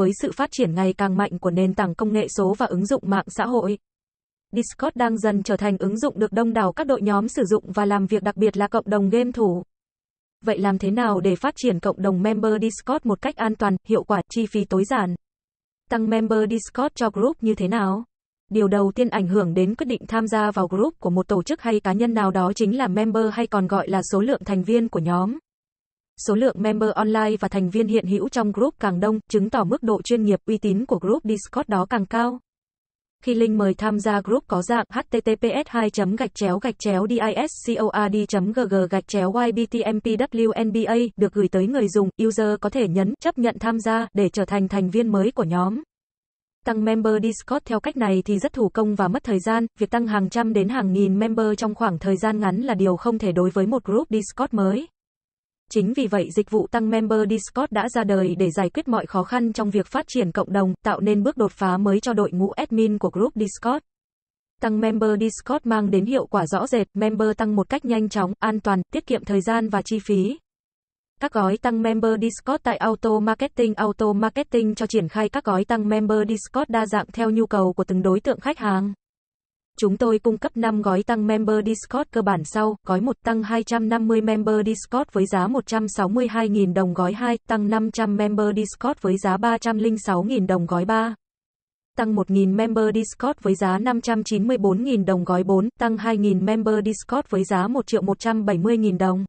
với sự phát triển ngày càng mạnh của nền tảng công nghệ số và ứng dụng mạng xã hội. Discord đang dần trở thành ứng dụng được đông đảo các đội nhóm sử dụng và làm việc đặc biệt là cộng đồng game thủ. Vậy làm thế nào để phát triển cộng đồng member Discord một cách an toàn, hiệu quả, chi phí tối giản? Tăng member Discord cho group như thế nào? Điều đầu tiên ảnh hưởng đến quyết định tham gia vào group của một tổ chức hay cá nhân nào đó chính là member hay còn gọi là số lượng thành viên của nhóm số lượng member online và thành viên hiện hữu trong group càng đông, chứng tỏ mức độ chuyên nghiệp uy tín của group Discord đó càng cao. Khi link mời tham gia group có dạng https 2 gạch chéo gạch chéo discord.gg gạch chéo ybtmpwnba được gửi tới người dùng, user có thể nhấn chấp nhận tham gia để trở thành thành viên mới của nhóm. Tăng member Discord theo cách này thì rất thủ công và mất thời gian, việc tăng hàng trăm đến hàng nghìn member trong khoảng thời gian ngắn là điều không thể đối với một group Discord mới. Chính vì vậy dịch vụ tăng member Discord đã ra đời để giải quyết mọi khó khăn trong việc phát triển cộng đồng, tạo nên bước đột phá mới cho đội ngũ admin của group Discord. Tăng member Discord mang đến hiệu quả rõ rệt, member tăng một cách nhanh chóng, an toàn, tiết kiệm thời gian và chi phí. Các gói tăng member Discord tại Auto Marketing Auto Marketing cho triển khai các gói tăng member Discord đa dạng theo nhu cầu của từng đối tượng khách hàng. Chúng tôi cung cấp 5 gói tăng member Discord cơ bản sau, gói 1 tăng 250 member Discord với giá 162.000 đồng, gói 2 tăng 500 member Discord với giá 306.000 đồng, gói 3 tăng 1.000 member Discord với giá 594.000 đồng, gói 4 tăng 2.000 member Discord với giá 1.170.000 đồng.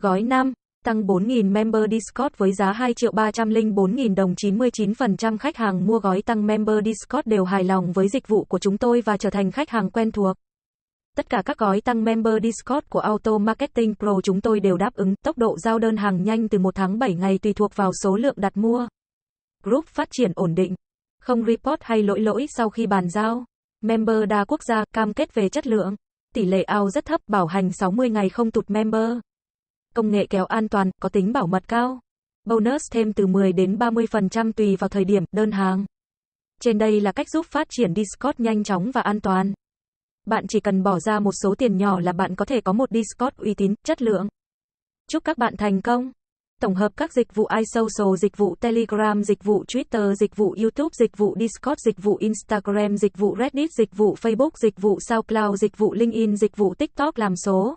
Gói 5 tăng 4.000 member Discord với giá 2 triệu 304.000 đồng 99% khách hàng mua gói tăng member Discord đều hài lòng với dịch vụ của chúng tôi và trở thành khách hàng quen thuộc. Tất cả các gói tăng member Discord của Auto Marketing Pro chúng tôi đều đáp ứng tốc độ giao đơn hàng nhanh từ 1 tháng 7 ngày tùy thuộc vào số lượng đặt mua. Group phát triển ổn định, không report hay lỗi lỗi sau khi bàn giao. Member đa quốc gia cam kết về chất lượng. Tỷ lệ out rất thấp, bảo hành 60 ngày không tụt member công nghệ kéo an toàn, có tính bảo mật cao. Bonus thêm từ 10 đến 30% tùy vào thời điểm, đơn hàng. Trên đây là cách giúp phát triển Discord nhanh chóng và an toàn. Bạn chỉ cần bỏ ra một số tiền nhỏ là bạn có thể có một Discord uy tín, chất lượng. Chúc các bạn thành công. Tổng hợp các dịch vụ iSocial, dịch vụ Telegram, dịch vụ Twitter, dịch vụ YouTube, dịch vụ Discord, dịch vụ Instagram, dịch vụ Reddit, dịch vụ Facebook, dịch vụ SoundCloud, dịch vụ LinkedIn, dịch vụ TikTok làm số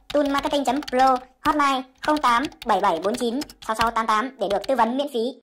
toolmarketing.pro hotline 08 7749 6688 để được tư vấn miễn phí.